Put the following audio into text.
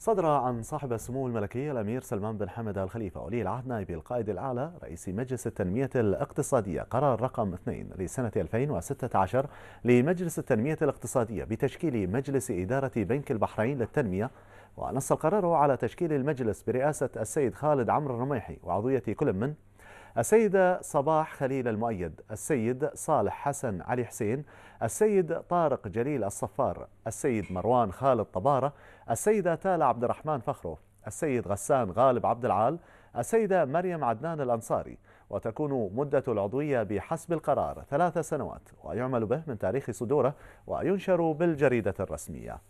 صدر عن صاحب السمو الملكي الأمير سلمان بن حمد الخليفة ولي العهد نائب القائد الأعلى رئيس مجلس التنمية الاقتصادية قرار رقم 2 لسنة 2016 لمجلس التنمية الاقتصادية بتشكيل مجلس إدارة بنك البحرين للتنمية ونص القرار على تشكيل المجلس برئاسة السيد خالد عمرو الرميحي وعضوية كل من السيدة صباح خليل المؤيد السيد صالح حسن علي حسين السيد طارق جليل الصفار السيد مروان خالد طبارة السيدة تالا عبد الرحمن فخرو السيد غسان غالب عبد العال السيدة مريم عدنان الأنصاري وتكون مدة العضوية بحسب القرار ثلاث سنوات ويعمل به من تاريخ صدوره وينشر بالجريدة الرسمية